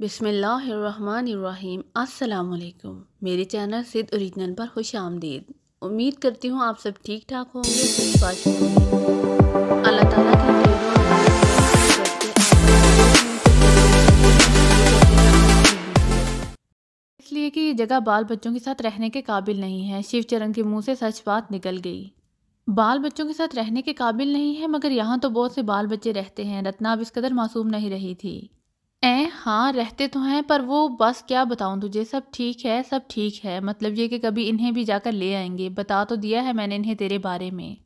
बिसमीम् अल्लाम मेरे चैनल सिद्ध ओरिजिनल पर खुश आमदीद उम्मीद करती हूँ आप सब ठीक ठाक होंगे अल्लाह ताला की इसलिए कि ये जगह बाल बच्चों के साथ रहने के काबिल नहीं है शिवचरण के मुंह से सच बात निकल गई बाल बच्चों के साथ रहने के काबिल नहीं है मगर यहाँ तो बहुत से बाल बच्चे रहते हैं रत्ना अब इस कदर मासूम नहीं रही थी ए हाँ रहते तो हैं पर वो बस क्या बताऊँ तुझे सब ठीक है सब ठीक है मतलब ये कि कभी इन्हें भी जाकर ले आएंगे बता तो दिया है मैंने इन्हें तेरे बारे में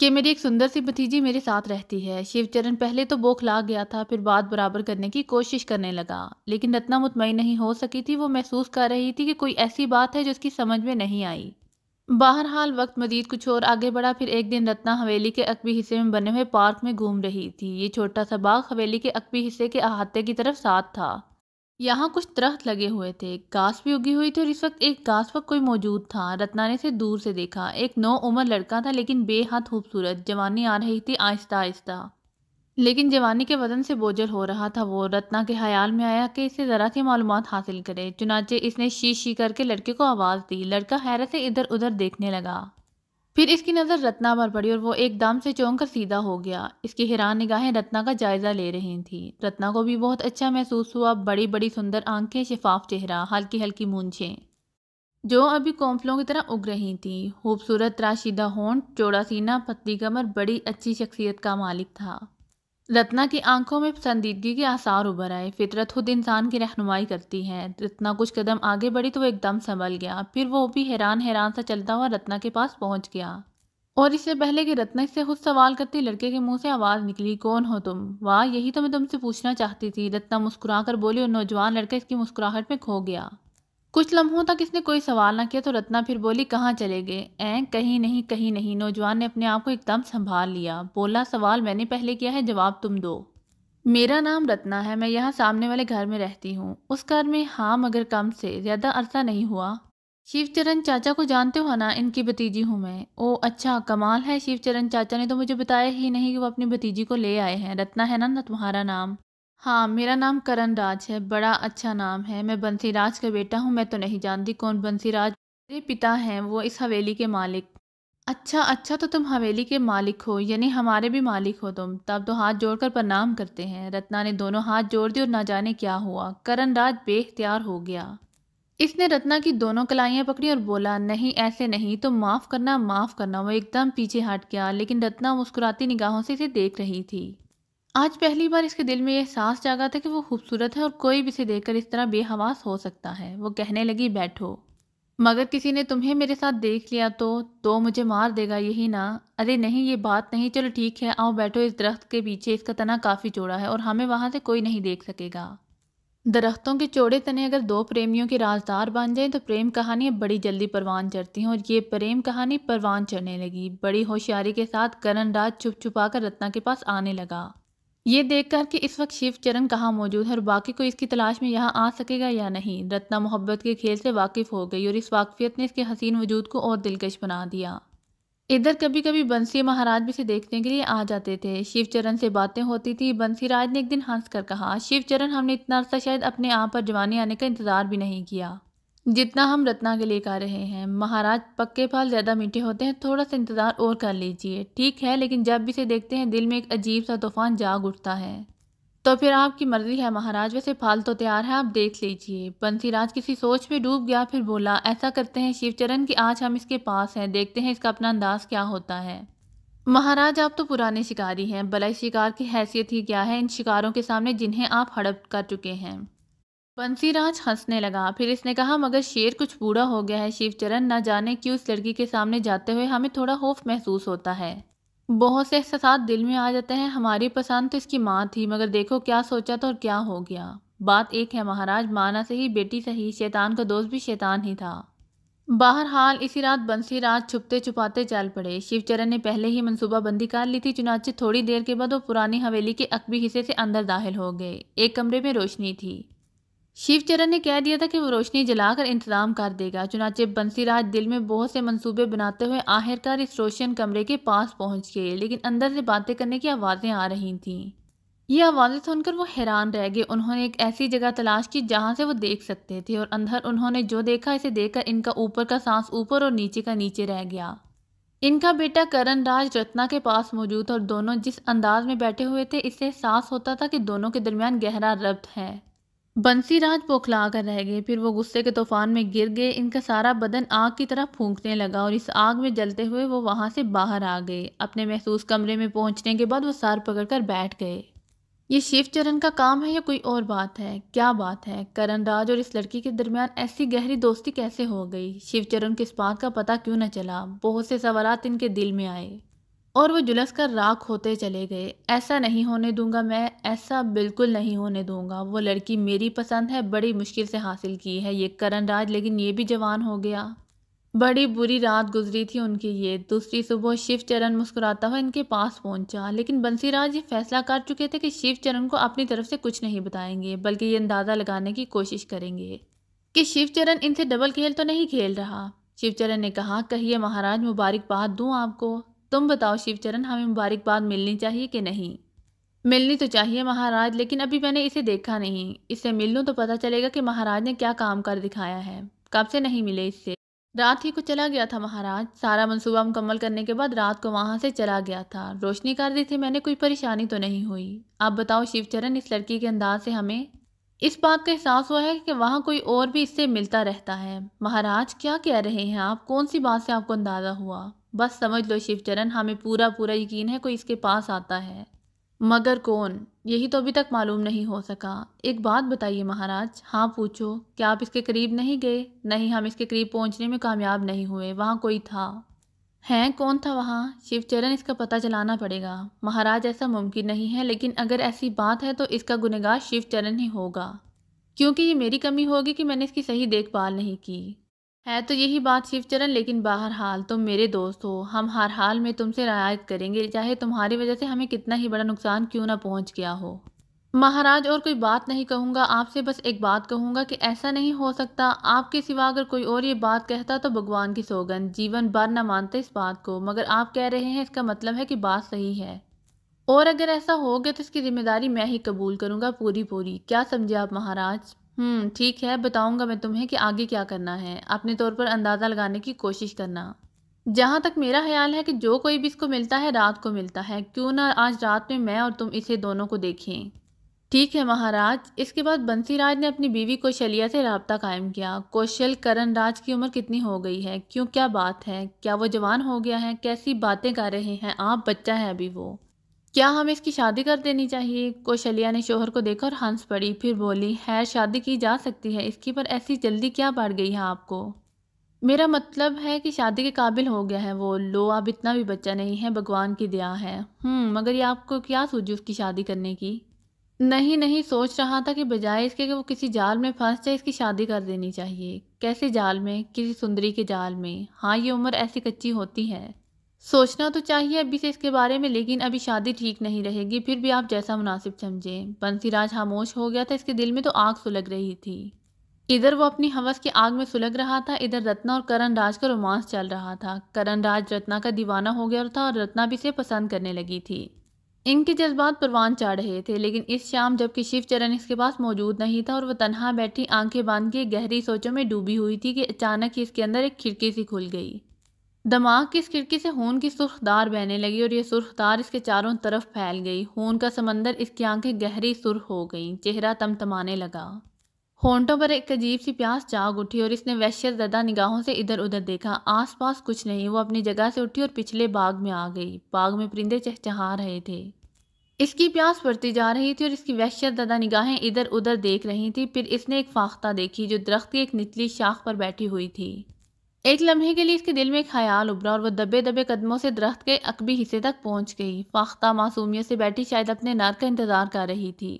कि मेरी एक सुंदर सी भतीजी मेरे साथ रहती है शिवचरण पहले तो ला गया था फिर बात बराबर करने की कोशिश करने लगा लेकिन रत्ना मुतमईन नहीं हो सकी थी वो महसूस कर रही थी कि कोई ऐसी बात है जो उसकी समझ में नहीं आई बहरहाल वक्त मजीद कुछ और आगे बढ़ा फिर एक दिन रत्ना हवेली के अकबी हिस्से में बने हुए पार्क में घूम रही थी ये छोटा सा बाग हवेली के अकबी हिस्से के अहाते की तरफ साथ था यहाँ कुछ दरख्त लगे हुए थे घास भी उगी हुई थी और इस वक्त एक घास पर कोई मौजूद था रत्ना ने इसे दूर से देखा एक नौ उम्र लड़का था लेकिन बेहद खूबसूरत जवानी आ रही थी आहिस्ता आहिस्ता लेकिन जवानी के वजन से बोझल हो रहा था वो रत्ना के ख्याल में आया कि इसे ज़रा सी मालूम हासिल करे चुनाचे इसने शी शी करके लड़के को आवाज़ दी लड़का हैरत से इधर उधर देखने लगा फिर इसकी नज़र रत्ना पर पड़ी और वो एक दाम से चौंक कर सीधा हो गया इसकी हैरान निगाहें रत्ना का जायज़ा ले रही थीं रत्ना को भी बहुत अच्छा महसूस हुआ बड़ी बड़ी सुंदर आंखें शिफाफ चेहरा हल्की हल्की मूंछें जो अभी कोंफलों की तरह उग रही थी खूबसूरत राशिदा होंठ चौड़ा सीना पतली कमर बड़ी अच्छी शख्सियत का मालिक था रत्ना की आंखों में पसंदीदगी के आसार उभर आए फितरत खुद इंसान की रहनुमाई करती है रत्ना कुछ कदम आगे बढ़ी तो वो एकदम संभल गया फिर वो भी हैरान हैरान सा चलता हुआ रत्ना के पास पहुंच गया और इससे पहले कि रत्ना इससे खुद सवाल करती लड़के के मुंह से आवाज़ निकली कौन हो तुम वाह यही तो मैं तुमसे पूछना चाहती थी रत्ना मुस्कुरा बोली और नौजवान लड़का इसकी मुस्कुराहट में खो गया कुछ लम्हों तक इसने कोई सवाल ना किया तो रत्ना फिर बोली कहाँ चले गए ऐं कहीं नहीं कहीं नहीं नौजवान ने अपने आप को एकदम संभाल लिया बोला सवाल मैंने पहले किया है जवाब तुम दो मेरा नाम रत्ना है मैं यहाँ सामने वाले घर में रहती हूँ उस घर में हाँ मगर कम से ज़्यादा अरसा नहीं हुआ शिवचरण चाचा को जानते हो ना इनकी भतीजी हूँ मैं ओ अच्छा कमाल है शिवचरण चाचा ने तो मुझे बताया ही नहीं कि वो अपनी भतीजी को ले आए हैं रत्ना है ना ना तुम्हारा नाम हाँ मेरा नाम करण राज है बड़ा अच्छा नाम है मैं बंसी राज का बेटा हूँ मैं तो नहीं जानती कौन बंसी राज मेरे पिता हैं वो इस हवेली के मालिक अच्छा अच्छा तो तुम हवेली के मालिक हो यानी हमारे भी मालिक हो तुम तब तो हाथ जोड़कर प्रणाम करते हैं रत्ना ने दोनों हाथ जोड़ दिए और ना जाने क्या हुआ करण राज बेख्तियार हो गया इसने रत्ना की दोनों कलाइयाँ पकड़ी और बोला नहीं ऐसे नहीं तो माफ़ करना माफ़ करना वो एकदम पीछे हट गया लेकिन रत्ना मुस्कुराती निगाहों से इसे देख रही थी आज पहली बार इसके दिल में यह एहसास जागा था कि वो खूबसूरत है और कोई भी इसे देखकर इस तरह बेहवास हो सकता है वो कहने लगी बैठो मगर किसी ने तुम्हें मेरे साथ देख लिया तो तो मुझे मार देगा यही ना अरे नहीं ये बात नहीं चलो ठीक है आओ बैठो इस दरख्त के पीछे इसका तना काफ़ी चौड़ा है और हमें वहाँ से कोई नहीं देख सकेगा दरख्तों के चौड़े तने अगर दो प्रेमियों के राजदार बन जाएं तो प्रेम कहानियाँ बड़ी जल्दी परवान चढ़ती हैं और ये प्रेम कहानी परवान चढ़ने लगी बड़ी होशियारी के साथ करण राज छुप छुपा कर रत्ना के पास आने लगा ये देखकर कि इस वक्त शिव चरण कहाँ मौजूद है और बाकी कोई इसकी तलाश में यहाँ आ सकेगा या नहीं रत्ना मोहब्बत के खेल से वाकिफ हो गई और इस वाकफियत ने इसके हसीन वजूद को और दिलकश बना दिया इधर कभी कभी बंसी महाराज भी इसे देखने के लिए आ जाते थे शिव चरण से बातें होती थी बंसी राज ने एक दिन हंस कर कहा शिव चरण हमने इतना अरसा शायद अपने आप पर जवानी आने का इंतजार भी नहीं किया जितना हम रत्ना के लिए कर रहे हैं महाराज पक्के फल ज़्यादा मीठे होते हैं थोड़ा सा इंतज़ार और कर लीजिए ठीक है लेकिन जब भी इसे देखते हैं दिल में एक अजीब सा तूफान जाग उठता है तो फिर आपकी मर्जी है महाराज वैसे फाल तो तैयार है आप देख लीजिए बंसीराज किसी सोच में डूब गया फिर बोला ऐसा करते हैं शिवचरण कि आज हम इसके पास हैं देखते हैं इसका अपना अंदाज क्या होता है महाराज आप तो पुराने शिकारी हैं भलाई शिकार की हैसियत ही क्या है इन शिकारों के सामने जिन्हें आप हड़प कर चुके हैं बंसीराज हंसने लगा फिर इसने कहा मगर शेर कुछ बूढ़ा हो गया है शिवचरण ना जाने क्यों उस लड़की के सामने जाते हुए हमें थोड़ा खौफ महसूस होता है बहुत से एहसास दिल में आ जाते हैं हमारी पसंद तो इसकी माँ थी मगर देखो क्या सोचा था तो और क्या हो गया बात एक है महाराज माना सही बेटी सही शैतान का दोस्त भी शैतान ही था बहरहाल इसी रात बंसी रात छुपते छुपाते चल पड़े शिवचरण ने पहले ही मनसूबा बंदी कर ली थी चुनाचे थोड़ी देर के बाद वो पुरानी हवेली के अकबी हिस्से से अंदर दाखिल हो गए एक कमरे में रोशनी थी शिवचरण ने कह दिया था कि वो रोशनी जलाकर इंतजाम कर देगा चुनाचे बंसी राज दिल में बहुत से मंसूबे बनाते हुए आखिरकार इस रोशन कमरे के पास पहुंच गए लेकिन अंदर से बातें करने की आवाज़ें आ रही थीं ये आवाज़ें सुनकर वो हैरान रह गए उन्होंने एक ऐसी जगह तलाश की जहाँ से वो देख सकते थे और अंदर उन्होंने जो देखा इसे देखकर इनका ऊपर का सांस ऊपर और नीचे का नीचे रह गया इनका बेटा करण राज रत्ना के पास मौजूद और दोनों जिस अंदाज में बैठे हुए थे इससे एहसास होता था कि दोनों के दरमियान गहरा रब्त है बंसीराज बौखला कर रह गए फिर वो गुस्से के तूफान में गिर गए इनका सारा बदन आग की तरफ फूंकने लगा और इस आग में जलते हुए वो वहाँ से बाहर आ गए अपने महसूस कमरे में पहुँचने के बाद वो सार पकड़ कर बैठ गए ये शिव चरण का काम है या कोई और बात है क्या बात है करण राज और इस लड़की के दरमियान ऐसी गहरी दोस्ती कैसे हो गई शिव चरण को इस बात का पता क्यों न चला बहुत से सवाल इनके दिल में आए और वो जुलस कर राख होते चले गए ऐसा नहीं होने दूंगा मैं ऐसा बिल्कुल नहीं होने दूंगा वो लड़की मेरी पसंद है बड़ी मुश्किल से हासिल की है ये करण राज लेकिन ये भी जवान हो गया बड़ी बुरी रात गुजरी थी उनकी ये दूसरी सुबह शिव चरण मुस्कुराता हुआ इनके पास पहुंचा लेकिन बंसीराज ये फैसला कर चुके थे कि शिव चरण को अपनी तरफ से कुछ नहीं बताएंगे बल्कि ये अंदाज़ा लगाने की कोशिश करेंगे कि शिव चरण इनसे डबल खेल तो नहीं खेल रहा शिवचरण ने कहा कहिए महाराज मुबारकबाद दूँ आपको तुम बताओ शिवचरण हमें मुबारकबाद मिलनी चाहिए कि नहीं मिलनी तो चाहिए महाराज लेकिन अभी मैंने इसे देखा नहीं इससे मिल लूँ तो पता चलेगा कि महाराज ने क्या काम कर दिखाया है कब से नहीं मिले इससे रात ही को चला गया था महाराज सारा मंसूबा मुकम्मल करने के बाद रात को वहाँ से चला गया था रोशनी कर दी थी मैंने कोई परेशानी तो नहीं हुई आप बताओ शिवचरण इस लड़की के अंदाज से हमें इस बात का एहसास हुआ है कि वहाँ कोई और भी इससे मिलता रहता है महाराज क्या कह रहे हैं आप कौन सी बात से आपको अंदाज़ा हुआ बस समझ लो शिवचरण हमें पूरा पूरा यकीन है कोई इसके पास आता है मगर कौन यही तो अभी तक मालूम नहीं हो सका एक बात बताइए महाराज हाँ पूछो क्या आप इसके करीब नहीं गए नहीं हम इसके करीब पहुंचने में कामयाब नहीं हुए वहाँ कोई था हैं कौन था वहाँ शिवचरण इसका पता चलाना पड़ेगा महाराज ऐसा मुमकिन नहीं है लेकिन अगर ऐसी बात है तो इसका गुनहगार शिवचरण ही होगा क्योंकि ये मेरी कमी होगी कि मैंने इसकी सही देखभाल नहीं की है तो यही बात शिव चरण लेकिन बाहर हाल तुम मेरे दोस्त हो हम हर हाल में तुमसे रियायत करेंगे चाहे तुम्हारी वजह से हमें कितना ही बड़ा नुकसान क्यों ना पहुंच गया हो महाराज और कोई बात नहीं कहूँगा आपसे बस एक बात कहूँगा कि ऐसा नहीं हो सकता आपके सिवा अगर कोई और ये बात कहता तो भगवान की सौगंध जीवन भर ना मानते इस बात को मगर आप कह रहे हैं इसका मतलब है कि बात सही है और अगर ऐसा हो गया तो इसकी जिम्मेदारी मैं ही कबूल करूँगा पूरी पूरी क्या समझे आप महाराज हम्म, ठीक है बताऊंगा मैं तुम्हें कि आगे क्या करना है अपने तौर पर अंदाज़ा लगाने की कोशिश करना जहाँ तक मेरा ख्याल है कि जो कोई भी इसको मिलता है रात को मिलता है क्यों ना आज रात में मैं और तुम इसे दोनों को देखें ठीक है महाराज इसके बाद बंसी राज ने अपनी बीवी कौशल्या से रबता कायम किया कौशल करण राज की उम्र कितनी हो गई है क्यों क्या बात है क्या वो जवान हो गया है कैसी बातें कर रहे हैं आप बच्चा है अभी वो क्या हमें इसकी शादी कर देनी चाहिए कौशल्या ने शोहर को देखा और हंस पड़ी फिर बोली है शादी की जा सकती है इसकी पर ऐसी जल्दी क्या पड़ गई है आपको मेरा मतलब है कि शादी के काबिल हो गया है वो लो अब इतना भी बच्चा नहीं है भगवान की दया है हम्म, मगर ये आपको क्या सूझी उसकी शादी करने की नहीं नहीं सोच रहा था कि बजाय इसके कि वो किसी जाल में फंस जाए इसकी शादी कर देनी चाहिए कैसे जाल में किसी सुंदरी के जाल में हाँ ये उम्र ऐसी कच्ची होती है सोचना तो चाहिए अभी से इसके बारे में लेकिन अभी शादी ठीक नहीं रहेगी फिर भी आप जैसा मुनासिब समझें बंसीराज खामोश हो गया था इसके दिल में तो आग सुलग रही थी इधर वो अपनी हवस की आग में सुलग रहा था इधर रत्ना और करण राज का रोमांस चल रहा था करण राज रत्ना का दीवाना हो गया था और रत्ना भी इसे पसंद करने लगी थी इनके जज्बात परवान चाह रहे थे लेकिन इस शाम जबकि शिव चरण इसके पास मौजूद नहीं था और वह तनहा बैठी आंखें बांध के गहरी सोचों में डूबी हुई थी कि अचानक ही इसके अंदर एक खिड़की सी खुल गई दमाग की इस खिड़की से खून की सुर्ख दार बहने लगी और ये सुर्ख दार इसके चारों तरफ फैल गई खून का समंदर इसकी आंखें गहरी सुर्ख हो गईं चेहरा तमतमाने लगा होंटों पर एक अजीब सी प्यास जाग उठी और इसने वैश्यत ददा निगाहों से इधर उधर देखा आसपास कुछ नहीं वो अपनी जगह से उठी और पिछले बाग में आ गई बाग में परिंदे चहचहा रहे थे इसकी प्यास बढ़ती जा रही थी और इसकी वैश्यत ददा निगाहें इधर उधर देख रही थी फिर इसने एक फाख्ता देखी जो दरख्त की एक निचली शाख पर बैठी हुई थी एक लम्हे के लिए इसके दिल में ख्याल उभरा और वह दबे दबे कदमों से दरख्त के अकबी हिस्से तक पहुंच गई फाख्ता मासूमियों से बैठी शायद अपने नार का इंतज़ार कर रही थी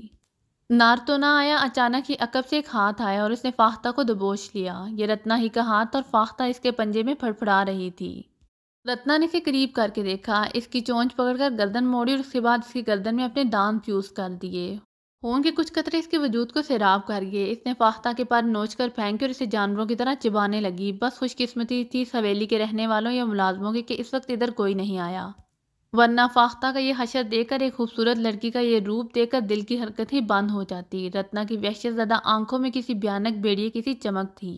नार तो ना आया अचानक ही अकब से एक हाथ आया और उसने फाख्ता को दबोच लिया ये रत्ना ही का हाथ और फाख्ता इसके पंजे में फड़फड़ा रही थी रत्ना ने इसे करीब करके देखा इसकी चोंच पकड़कर गर्दन मोड़ी और उसके बाद इसकी गर्दन में अपने दांत प्यूस कर दिए खून के कुछ कतरे इसके वजूद को सैराब कर गए इसने फाख्ता के पार नोच कर फेंके और इसे जानवरों की तरह चिबाने लगी बस खुशकिस्मती थी सवेली के रहने वालों या मुलाजमों के कि इस वक्त इधर कोई नहीं आया वरना फाख्ता का यह हशर देखकर एक खूबसूरत लड़की का यह रूप देखकर दिल की हरकत ही बंद हो जाती रत्ना की वहशत ज़्यादा आंखों में किसी भयानक बेड़िए किसी चमक थी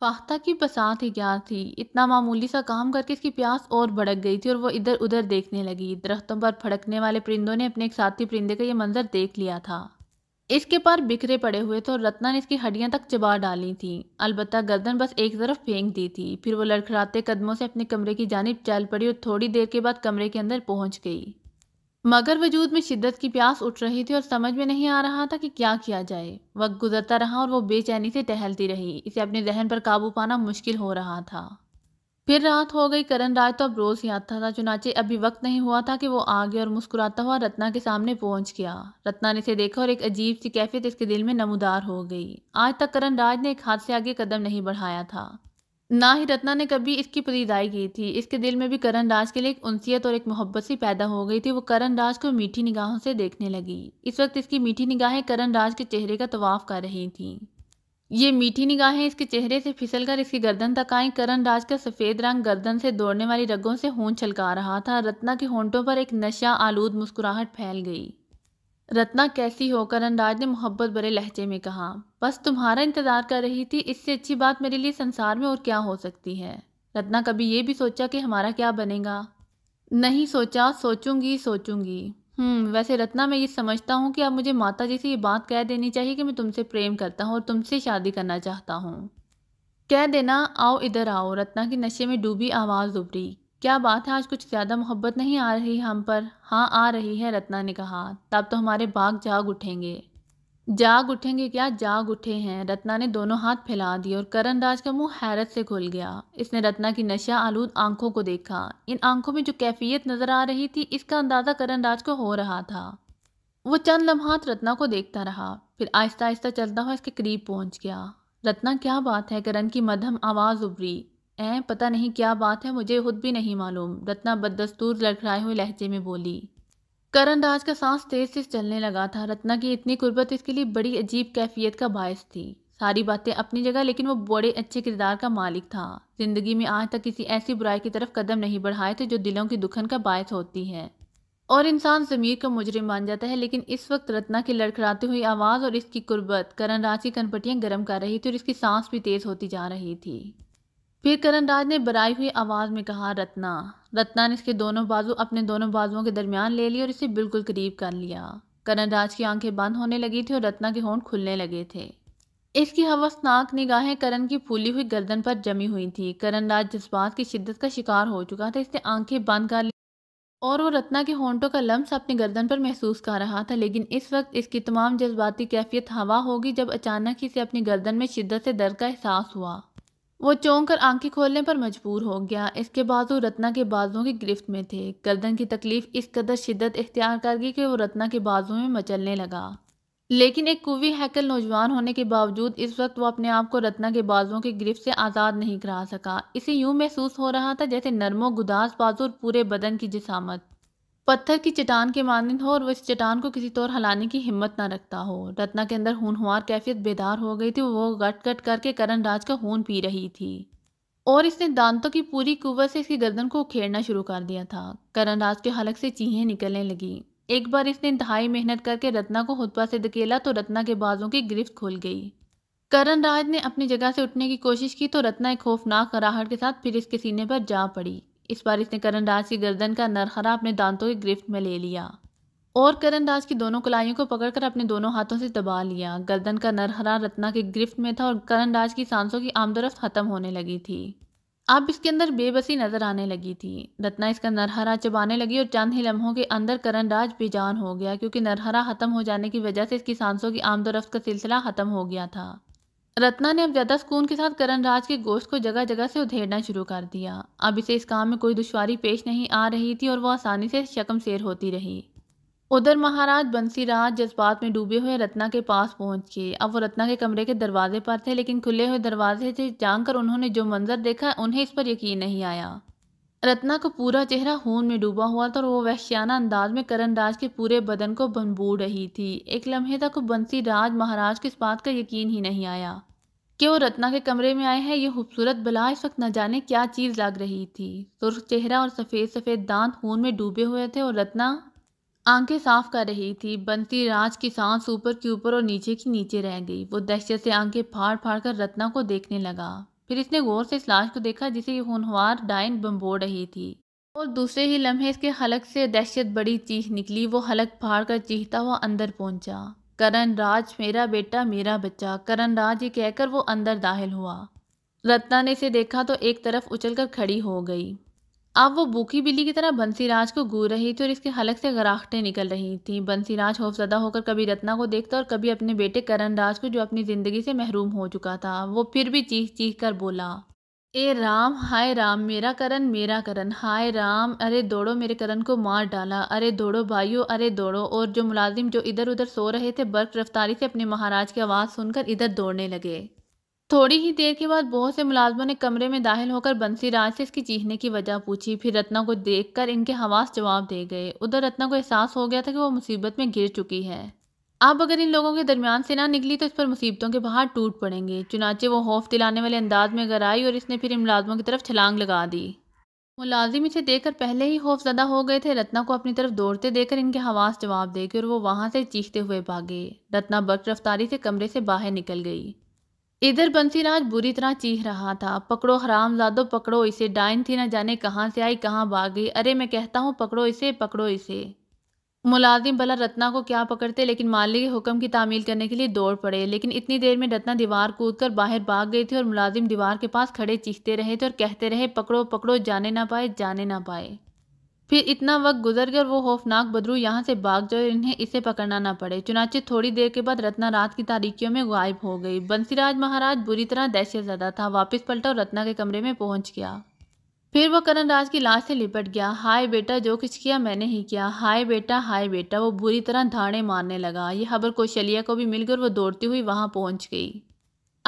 फाख्ता की बसात ही क्या थी इतना मामूली सा काम करके इसकी प्यास और भड़क गई थी और वो इधर उधर देखने लगी दरख्तों पर फड़कने वाले परिंदों ने अपने एक साथी परिंदे का ये मंजर देख लिया था इसके पार बिखरे पड़े हुए थे और रत्ना ने इसकी हड्डियां तक चबा डाली थी अलबत्ता गर्दन बस एक तरफ फेंक दी थी फिर वो लड़खड़ाते कदमों से अपने कमरे की जानब चल पड़ी और थोड़ी देर के बाद कमरे के अंदर पहुंच गई मगर वजूद में शिद्दत की प्यास उठ रही थी और समझ में नहीं आ रहा था कि क्या किया जाए वक्त गुजरता रहा और वो बेचैनी से टहलती रही इसे अपने जहन पर काबू पाना मुश्किल हो रहा था फिर रात हो गई करण राय तो अब रोज़ ही आता था चुनाचे अभी वक्त नहीं हुआ था कि वो आ गया और मुस्कुराता हुआ रत्ना के सामने पहुंच गया रत्ना ने इसे देखा और एक अजीब सी कैफियत इसके दिल में नमूदार हो गई आज तक करण राज ने एक हाथ से आगे कदम नहीं बढ़ाया था ना ही रत्ना ने कभी इसकी पदीदाई की थी इसके दिल में भी करण राज के लिए एक उनसीयत और एक मोहब्बत सी पैदा हो गई थी वो करण राज को मीठी निगाहों से देखने लगी इस वक्त इसकी मीठी निगाहें करण राज के चेहरे का तवाफ कर रही थीं ये मीठी निगाहें इसके चेहरे से फिसलकर इसकी गर्दन तक आई करण राज का सफ़ेद रंग गर्दन से दौड़ने वाली रगों से होन छलका रहा था रत्ना के होंटों पर एक नशा आलूद मुस्कुराहट फैल गई रत्ना कैसी हो राज ने मोहब्बत भरे लहजे में कहा बस तुम्हारा इंतज़ार कर रही थी इससे अच्छी बात मेरे लिए संसार में और क्या हो सकती है रत्ना कभी ये भी सोचा कि हमारा क्या बनेगा नहीं सोचा सोचूंगी सोचूंगी हम्म, वैसे रत्ना मैं ये समझता हूँ कि अब मुझे माता जी से ये बात कह देनी चाहिए कि मैं तुमसे प्रेम करता हूँ और तुमसे शादी करना चाहता हूँ कह देना आओ इधर आओ रत्ना की नशे में डूबी आवाज़ उभरी क्या बात है आज कुछ ज़्यादा मोहब्बत नहीं आ रही हम पर हाँ आ रही है रत्ना ने कहा तब तो हमारे बाग जाग उठेंगे जाग उठेंगे क्या जाग उठे हैं रत्ना ने दोनों हाथ फैला दिए और करण राज का मुंह हैरत से खुल गया इसने रत्ना की नशा आलूद आंखों को देखा इन आंखों में जो कैफियत नजर आ रही थी इसका अंदाज़ा करण राज को हो रहा था वो चंद लम्हात रत्ना को देखता रहा फिर आहिस्ता आहिस्ता चलता हुआ इसके करीब पहुंच गया रत्ना क्या बात है करण की मध्यम आवाज़ उभरी ऐ पता नहीं क्या बात है मुझे खुद भी नहीं मालूम रत्ना बददस्तूर लड़खड़ाए हुए लहजे में बोली करण राज का सांस तेज से चलने लगा था रत्ना की इतनी कुर्बत इसके लिए बड़ी अजीब कैफियत का बायस थी सारी बातें अपनी जगह लेकिन वो बड़े अच्छे किरदार का मालिक था जिंदगी में आज तक किसी ऐसी बुराई की तरफ कदम नहीं बढ़ाए थे जो दिलों की दुखन का बायस होती है और इंसान ज़मीर का मुजरिम मान जाता है लेकिन इस वक्त रत्ना की लड़खड़ाती हुई आवाज़ और इसकी कुर्बत करण राज की कनपटियाँ गर्म कर रही थी और इसकी सांस भी तेज़ होती जा रही थी फिर करण राज ने बराई हुई आवाज़ में कहा रत्ना रत्ना ने इसके दोनों बाजू अपने दोनों बाजुओं के दरमियान ले ली और इसे बिल्कुल करीब कर लिया करण राज की आंखें बंद होने लगी थी और रत्ना के होंठ खुलने लगे थे इसकी हवसनाक निगाहें करण की फूली हुई गर्दन पर जमी हुई थी करण राज जज्बात की शिद्दत का शिकार हो चुका था इसने आंखें बंद कर ली और वो रत्ना के होंठों का लम्स अपनी गर्दन पर महसूस कर रहा था लेकिन इस वक्त इसकी तमाम जज्बाती कैफियत हवा होगी जब अचानक ही से अपनी गर्दन में शिद्दत से दर्द का एहसास हुआ वो चौंक कर आंखें खोलने पर मजबूर हो गया इसके बाद वो रत्ना के बाजुओं की गिरफ्त में थे गर्दन की तकलीफ इस कदर शिद्दत इख्तियार कर गई कि वो रत्ना के बाजुओं में मचलने लगा लेकिन एक कुवी हैकल नौजवान होने के बावजूद इस वक्त वो अपने आप को रत्ना के बाजुओं की गिरफ्त से आज़ाद नहीं करा सका इसे यूं महसूस हो रहा था जैसे नरमो गुदास बाजू और पूरे बदन की जिसामत पत्थर की चट्टान के मानंद हो और वह इस चट्टान को किसी तौर हलाने की हिम्मत ना रखता हो रत्ना के अंदर होनहार कैफियत बेदार हो गई थी वो गट गट करके करण राज का खून पी रही थी और इसने दांतों की पूरी कुवत से इसकी गर्दन को उखेड़ना शुरू कर दिया था करण राज के हलक से चीहें निकलने लगी एक बार इसने दहाई मेहनत करके रत्ना को हुतबा से धकेला तो रत्ना के बाजों की गिरफ्त खुल गई करण राज ने अपनी जगह से उठने की कोशिश की तो रत्ना एक खौफनाक कराहट के साथ फिर इसके सीने पर जा पड़ी इस बार इसने करण राज की गर्दन का नरहरा अपने दांतों की गिरफ्त में ले लिया और करण राज की दोनों कलाइयों को पकड़कर अपने दोनों हाथों से दबा लिया गर्दन का नरहरा रत्ना की गिरफ्त में था और करण राज की सांसों की आमदरफ्त खत्म होने लगी थी अब इसके अंदर बेबसी नजर आने लगी थी रत्ना इसका नरहरा चबाने लगी और चंद ही लम्हों के अंदर करण राज बेजान हो गया क्योंकि नरहरा खत्म हो जाने की वजह से इसकी सांसों की आमदोरफ्त का सिलसिला खत्म हो गया था रत्ना ने अब ज़्यादा सुकून के साथ करण राज के गोश्त को जगह जगह से उधेड़ना शुरू कर दिया अब इसे इस काम में कोई दुशारी पेश नहीं आ रही थी और वह आसानी से शेर होती रही उधर महाराज बंसी राज जज्बात में डूबे हुए रत्ना के पास पहुंच गए अब वो रत्ना के कमरे के दरवाजे पर थे लेकिन खुले हुए दरवाजे से जानकर उन्होंने जो मंजर देखा उन्हें इस पर यकीन नहीं आया रत्ना का पूरा चेहरा खून में डूबा हुआ था और वो वहशियाना अंदाज में करण राज के पूरे बदन को भनबू रही थी एक लम्हे तक बंसी राज महाराज को इस बात का यकीन ही नहीं आया कि वो रत्ना के कमरे में आए हैं ये खूबसूरत बला इस वक्त न जाने क्या चीज़ लग रही थी सुर्ख चेहरा और सफ़ेद सफ़ेद दांत खून में डूबे हुए थे और रत्ना आंखें साफ कर रही थी बंसी राज की सांस ऊपर की ऊपर और नीचे की नीचे रह गई वो दहशत से आंखें फाड़ फाड़ कर रत्ना को देखने लगा फिर इसने गौर से इस लाश को देखा जिसे ये होनहार डाइन बम्बोड़ रही थी और दूसरे ही लम्हे इसके हलक से दहशत बड़ी चीख निकली वो हलक फाड़ कर चीखता हुआ अंदर पहुंचा करण राज मेरा बेटा मेरा बच्चा करण राज ये कहकर वो अंदर दाखिल हुआ रत्ना ने इसे देखा तो एक तरफ उछलकर खड़ी हो गई अब वो भूखी बिल्ली की तरह बंसीराज को घूर रही थी और इसके हलक से गराखटें निकल रही थीं बंसीराज होफजदा होकर कभी रत्ना को देखता और कभी अपने बेटे करण राज को जो अपनी ज़िंदगी से महरूम हो चुका था वो फिर भी चीख चीख कर बोला ए राम हाय राम मेरा करण मेरा करण हाय राम अरे दौड़ो मेरे करण को मार डाला अरे दौड़ो भाइयों अरे दौड़ो और जो मुलाजिम जो इधर उधर सो रहे थे बर्क रफ्तारी से अपने महाराज की आवाज़ सुनकर इधर दौड़ने लगे थोड़ी ही देर के बाद बहुत से मुलाजमों ने कमरे में दाखिल होकर बंसी राज से इसकी चीखने की वजह पूछी फिर रत्ना को देखकर इनके हवास जवाब दे गए उधर रत्ना को एहसास हो गया था कि वो मुसीबत में गिर चुकी है अब अगर इन लोगों के दरमियान से ना निकली तो इस पर मुसीबतों के बाहर टूट पड़ेंगे चुनाचे वो खौफ दिलाने वाले अंदाज में घर आई और इसने फिर इन मुलाजमों की तरफ छलांग लगा दी मुलाजिम इसे देखकर पहले ही खौफ ज्यादा हो गए थे रत्ना को अपनी तरफ दौड़ते देखकर इनके हवास जवाब देकर और वो वहाँ से चीखते हुए भागे रत्ना बर्क रफ्तारी से कमरे से बाहर निकल गई इधर बंसीराज बुरी तरह चीख रहा था पकड़ो हराम जादो पकड़ो इसे डाइन थी ना जाने कहाँ से आई कहाँ भाग गई अरे मैं कहता हूँ पकड़ो इसे पकड़ो इसे मुलाजिम भला रत्ना को क्या पकड़ते लेकिन माली के हुक्म की तामील करने के लिए दौड़ पड़े लेकिन इतनी देर में रत्ना दीवार कूद कर बाहर भाग गई थी और मुलाजिम दीवार के पास खड़े चीखते रहे थे और कहते रहे पकड़ो पकड़ो जाने ना पाए जाने ना पाए फिर इतना वक्त गुजर गया वो खौफनाक बदरू यहाँ से भाग जाए इन्हें इसे पकड़ना ना पड़े चुनाचे थोड़ी देर के बाद रत्ना रात की तारीखियों में गायब हो गई बंसीराज महाराज बुरी तरह दहशत था वापस पलटा और रत्ना के कमरे में पहुंच गया फिर वो करण राज की लाश से लिपट गया हाय बेटा जो कुछ किया मैंने ही किया हाय बेटा हाय बेटा वो बुरी तरह धाड़े मारने लगा ये खबर कौशल्या को भी मिलकर वो दौड़ती हुई वहाँ पहुँच गई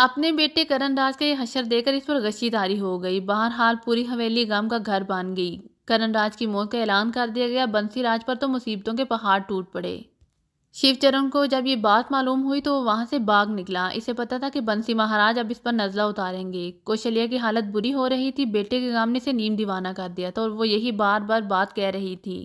अपने बेटे करण राज का ये हशर देकर इस पर गशीदारी हो गई बहरहाल पूरी हवेली गांव का घर बन गई करण राज की मौत का ऐलान कर दिया गया बंसी राज पर तो मुसीबतों के पहाड़ टूट पड़े शिवचरण को जब ये बात मालूम हुई तो वहाँ से भाग निकला इसे पता था कि बंसी महाराज अब इस पर नजला उतारेंगे कौशल्या की हालत बुरी हो रही थी बेटे के काम ने इसे नीम दीवाना कर दिया था और वो यही बार बार बात कह रही थी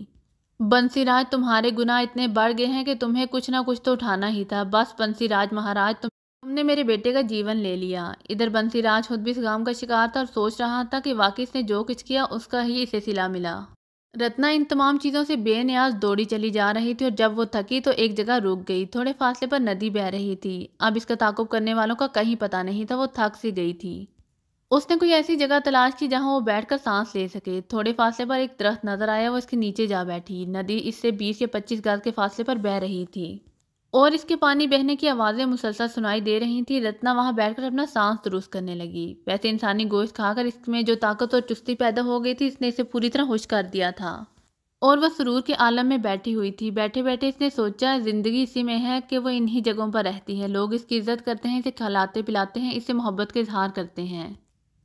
बंसीराज तुम्हारे गुनाह इतने बढ़ गए हैं कि तुम्हें कुछ ना कुछ तो उठाना ही था बस बंसीराज महाराज तुम तुमने मेरे बेटे का जीवन ले लिया इधर बंसीराज खुद भी इस गांव का शिकार था और सोच रहा था कि वाकई इसने जो कुछ किया उसका ही इसे सिला मिला रत्ना इन तमाम चीज़ों से बेनियाज दौड़ी चली जा रही थी और जब वो थकी तो एक जगह रुक गई थोड़े फासले पर नदी बह रही थी अब इसका ताकुब करने वालों का कहीं पता नहीं था वो थक सी गई थी उसने कोई ऐसी जगह तलाश की जहां वो बैठकर सांस ले सके थोड़े फासले पर एक दरख्त नजर आया वो इसके नीचे जा बैठी नदी इससे बीस या पच्चीस गज के फासले पर बह रही थी और इसके पानी बहने की आवाज़ें मुसलसल सुनाई दे रही थी रत्ना वहाँ बैठकर अपना सांस दुरुस्त करने लगी वैसे इंसानी गोश्त खाकर इसमें जो ताकत और चुस्ती पैदा हो गई थी इसने इसे पूरी तरह खुश कर दिया था और वह सुरूर के आलम में बैठी हुई थी बैठे बैठे इसने सोचा ज़िंदगी इसी में है कि वह इन्हीं जगहों पर रहती है लोग इसकी इज्जत करते हैं इसे खिलाते पिलाते हैं इसे मोहब्बत का इजहार करते हैं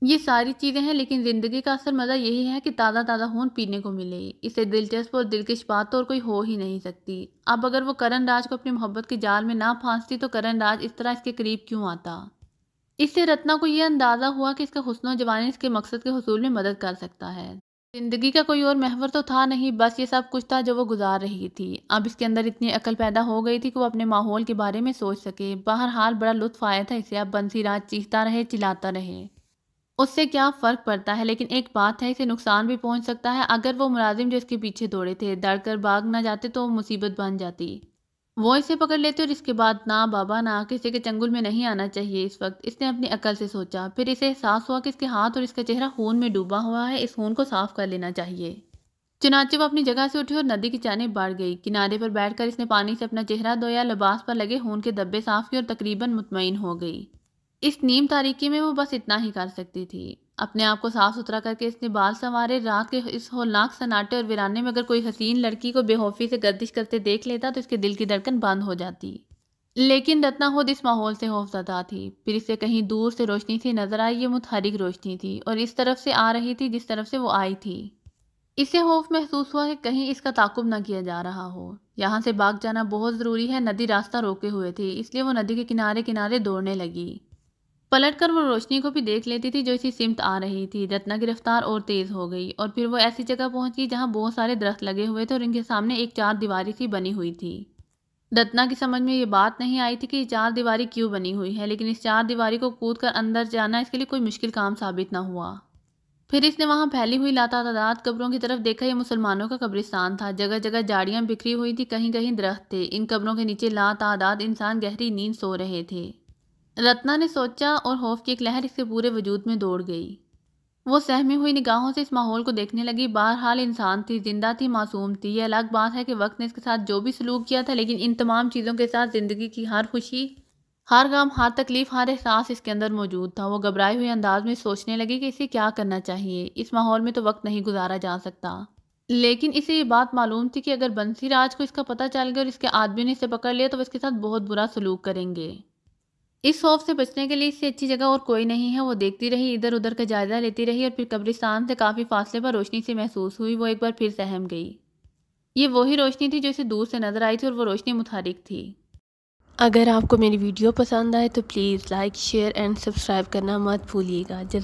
ये सारी चीज़ें हैं लेकिन ज़िंदगी का असल मज़ा यही है कि ताज़ा ताज़ा खून पीने को मिले इसे दिलचस्प और दिलकश बात तो और कोई हो ही नहीं सकती अब अगर वो करण राज को अपनी मोहब्बत के जाल में ना फांसती तो करण राज इस तरह इसके करीब क्यों आता इससे रत्ना को यह अंदाज़ा हुआ कि इसका हुसन जवानी इसके मकसद के हसूल में मदद कर सकता है ज़िंदगी का कोई और महवर तो था नहीं बस ये सब कुछ था जो वो गुजार रही थी अब इसके अंदर इतनी अकल पैदा हो गई थी कि वो अपने माहौल के बारे में सोच सके बहरहाल बड़ा लुत्फ आया था इसे अब बंसीराज चीखता रहे चिल्लाता रहे उससे क्या फ़र्क पड़ता है लेकिन एक बात है इसे नुकसान भी पहुंच सकता है अगर वो मुलाजिम जो इसके पीछे दौड़े थे कर भाग ना जाते तो मुसीबत बन जाती वो इसे पकड़ लेते और इसके बाद ना बाबा ना किसी के चंगुल में नहीं आना चाहिए इस वक्त इसने अपनी अकल से सोचा फिर इसे एहसास हुआ कि इसके हाथ और इसका चेहरा खून में डूबा हुआ है इस खून को साफ कर लेना चाहिए चुनाचे वो अपनी जगह से उठी और नदी की जाने बढ़ गई किनारे पर बैठकर इसने पानी से अपना चेहरा धोया लिबास पर लगे खून के दब्बे साफ किए और तकरीबन मुतमिन हो गई इस नीम तारीकी में वो बस इतना ही कर सकती थी अपने आप को साफ सुथरा करके इसने बाल संवारे रात के इस होलनाक सन्नाटे और वीराने में अगर कोई हसीन लड़की को बेहोफी से गर्दिश करते देख लेता तो इसके दिल की धड़कन बंद हो जाती लेकिन रत्ना खुद इस माहौल से होफजदा थी फिर इसे कहीं दूर से रोशनी सी नजर आई ये मुतहरिक रोशनी थी और इस तरफ से आ रही थी जिस तरफ से वो आई थी इसे होफ महसूस हुआ कि कहीं इसका ताकुब ना किया जा रहा हो यहाँ से भाग जाना बहुत ज़रूरी है नदी रास्ता रोके हुए थी इसलिए वो नदी के किनारे किनारे दौड़ने लगी पलटकर वो रोशनी को भी देख लेती थी जो इसी सिमत आ रही थी रत्ना की रफ्तार और तेज़ हो गई और फिर वो ऐसी जगह पहुंची जहां बहुत सारे दरख्त लगे हुए थे और इनके सामने एक चार दीवारी सी बनी हुई थी रत्ना की समझ में ये बात नहीं आई थी कि ये चार दीवारी क्यों बनी हुई है लेकिन इस चार दीवारी को कूद कर अंदर जाना इसके लिए कोई मुश्किल काम साबित ना हुआ फिर इसने वहाँ फैली हुई तादाद कब्रों की तरफ देखा ये मुसलमानों का कब्रिस्तान था जगह जगह जाड़ियाँ बिखरी हुई थी कहीं कहीं दरख्त थे इन कब्रों के नीचे तादाद इंसान गहरी नींद सो रहे थे रत्ना ने सोचा और खौफ की एक लहर इसके पूरे वजूद में दौड़ गई वो सहमी हुई निगाहों से इस माहौल को देखने लगी बहरहाल इंसान थी जिंदा थी मासूम थी यह अलग बात है कि वक्त ने इसके साथ जो भी सलूक किया था लेकिन इन तमाम चीज़ों के साथ ज़िंदगी की हर खुशी हर गम हर तकलीफ हर एहसास इसके अंदर मौजूद था वो घबराए हुए अंदाज में सोचने लगी कि इसे क्या करना चाहिए इस माहौल में तो वक्त नहीं गुजारा जा सकता लेकिन इसे ये बात मालूम थी कि अगर बंसी राज को इसका पता चल गया और इसके आदमी ने इसे पकड़ लिया तो वह इसके साथ बहुत बुरा सलूक करेंगे इस खौफ से बचने के लिए इससे अच्छी जगह और कोई नहीं है वो देखती रही इधर उधर का जायजा लेती रही और फिर कब्रिस्तान से काफ़ी फासले पर रोशनी से महसूस हुई वो एक बार फिर सहम गई ये वही रोशनी थी जो इसे दूर से नज़र आई थी और वो रोशनी मुतहरिक थी अगर आपको मेरी वीडियो पसंद आए तो please like share and subscribe करना मत भूलिएगा